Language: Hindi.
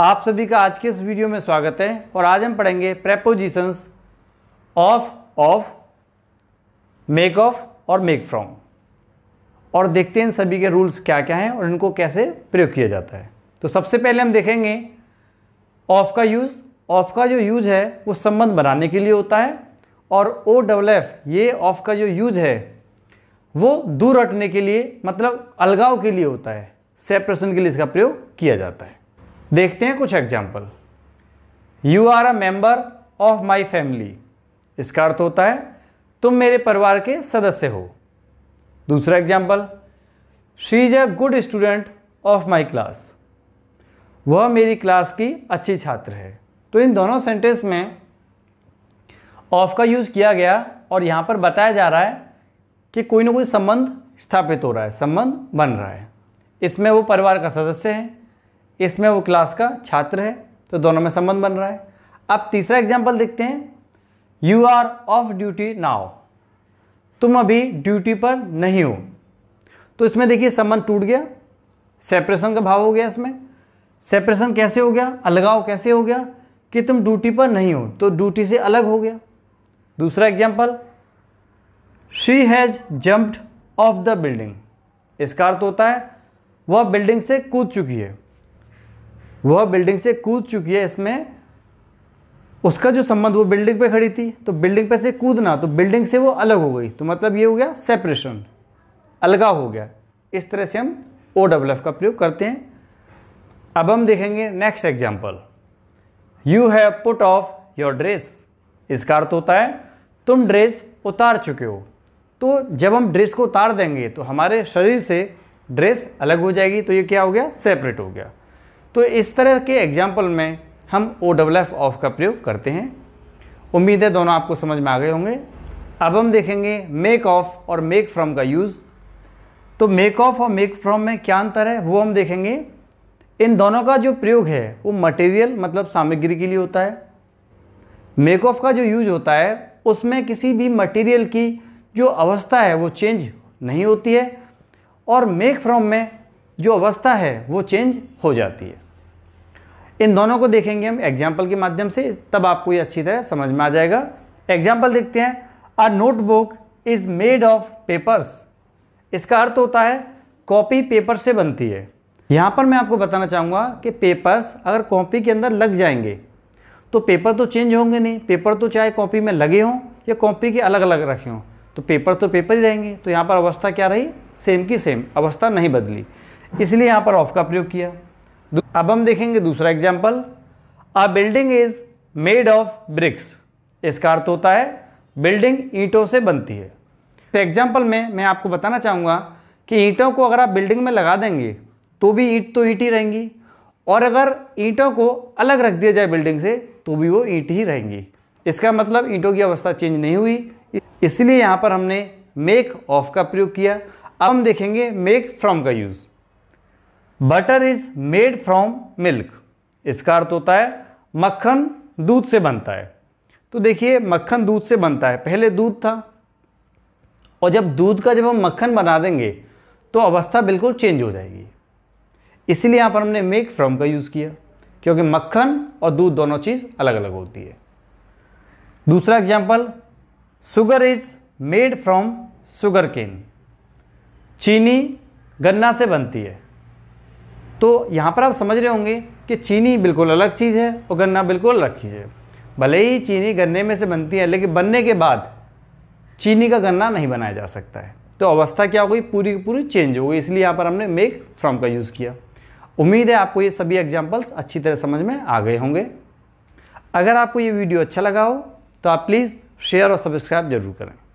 आप सभी का आज के इस वीडियो में स्वागत है और आज हम पढ़ेंगे prepositions of of make of और मेक फ्रॉम और देखते हैं इन सभी के रूल्स क्या क्या हैं और इनको कैसे प्रयोग किया जाता है तो सबसे पहले हम देखेंगे ऑफ का यूज़ ऑफ का जो यूज है वो संबंध बनाने के लिए होता है और ओ डबल एफ ये ऑफ का जो यूज है वो दूर हटने के लिए मतलब अलगाव के लिए होता है सेपरेशन के लिए इसका प्रयोग किया जाता है देखते हैं कुछ example you are a member of my family इसका अर्थ होता है तुम मेरे परिवार के सदस्य हो दूसरा example she is a good student of my class वह मेरी क्लास की अच्छी छात्र है तो इन दोनों सेंटेंस में ऑफ का यूज़ किया गया और यहाँ पर बताया जा रहा है कि कोई ना कोई संबंध स्थापित हो रहा है संबंध बन रहा है इसमें वो परिवार का सदस्य है इसमें वो क्लास का छात्र है तो दोनों में संबंध बन रहा है अब तीसरा एग्जाम्पल देखते हैं you are off duty now तुम अभी ड्यूटी पर नहीं हो तो इसमें देखिए संबंध टूट गया सेपरेशन का भाव हो गया इसमें सेपरेशन कैसे हो गया अलगाव कैसे हो गया कि तुम ड्यूटी पर नहीं हो तो ड्यूटी से अलग हो गया दूसरा example she has jumped off the building इसका अर्थ होता है वह बिल्डिंग से कूद चुकी है वह बिल्डिंग से कूद चुकी है इसमें उसका जो संबंध वो बिल्डिंग पे खड़ी थी तो बिल्डिंग पे से कूदना तो बिल्डिंग से वो अलग हो गई तो मतलब ये हो गया सेपरेशन अलगा हो गया इस तरह से हम ओ डब्ल एफ का प्रयोग करते हैं अब हम देखेंगे next example you have put off your dress इसका अर्थ होता है तुम ड्रेस उतार चुके हो तो जब हम ड्रेस को उतार देंगे तो हमारे शरीर से ड्रेस अलग हो जाएगी तो ये क्या हो गया सेपरेट हो गया तो इस तरह के एग्जाम्पल में हम ओ डबल एफ ऑफ का प्रयोग करते हैं उम्मीद है दोनों आपको समझ में आ गए होंगे अब हम देखेंगे मेक ऑफ और मेक फ्रॉम का यूज़ तो मेक ऑफ और मेक फ्रॉम में क्या अंतर है वो हम देखेंगे इन दोनों का जो प्रयोग है वो मटेरियल मतलब सामग्री के लिए होता है मेक ऑफ का जो यूज होता है उसमें किसी भी मटेरियल की जो अवस्था है वो चेंज नहीं होती है और मेक फ्रॉम में जो अवस्था है वो चेंज हो जाती है इन दोनों को देखेंगे हम एग्जाम्पल के माध्यम से तब आपको ये अच्छी तरह समझ में आ जाएगा एग्जाम्पल देखते हैं a notebook is made of papers इसका अर्थ होता है कॉपी पेपर से बनती है यहाँ पर मैं आपको बताना चाहूँगा कि पेपर्स अगर कॉपी के अंदर लग जाएंगे तो पेपर तो चेंज होंगे नहीं पेपर तो चाहे कॉपी में लगे हों या कॉपी के अलग अलग रखे हों तो पेपर तो पेपर ही रहेंगे तो यहाँ पर अवस्था क्या रही सेम की सेम अवस्था नहीं बदली इसलिए यहाँ पर ऑफ का प्रयोग किया अब हम देखेंगे दूसरा example a building is made of bricks इसका अर्थ होता है बिल्डिंग ईंटों से बनती है तो एग्जाम्पल में मैं आपको बताना चाहूँगा कि ईंटों को अगर आप बिल्डिंग में लगा देंगे तो भी ईंट तो ईंट ही रहेंगी और अगर ईंटों को अलग रख दिया जाए बिल्डिंग से तो भी वो ईंट ही रहेंगी इसका मतलब ईंटों की अवस्था चेंज नहीं हुई इसलिए यहाँ पर हमने मेक ऑफ का प्रयोग किया अब हम देखेंगे मेक फ्रॉम का use butter is made from milk इसका अर्थ होता है मक्खन दूध से बनता है तो देखिए मक्खन दूध से बनता है पहले दूध था और जब दूध का जब हम मक्खन बना देंगे तो अवस्था बिल्कुल चेंज हो जाएगी इसलिए यहाँ पर हमने मेक फ्रॉम का यूज़ किया क्योंकि मक्खन और दूध दोनों चीज़ अलग अलग होती है दूसरा example sugar is made from sugar cane चीनी गन्ना से बनती है तो यहाँ पर आप समझ रहे होंगे कि चीनी बिल्कुल अलग चीज़ है और गन्ना बिल्कुल अलग चीज़ है भले ही चीनी गन्ने में से बनती है लेकिन बनने के बाद चीनी का गन्ना नहीं बनाया जा सकता है तो अवस्था क्या हो गई पूरी की पूरी चेंज हो गई इसलिए यहाँ पर हमने मेक फ्रॉम का यूज़ किया उम्मीद है आपको ये सभी एग्जाम्पल्स अच्छी तरह समझ में आ गए होंगे अगर आपको ये वीडियो अच्छा लगा हो तो आप प्लीज़ शेयर और सब्सक्राइब जरूर करें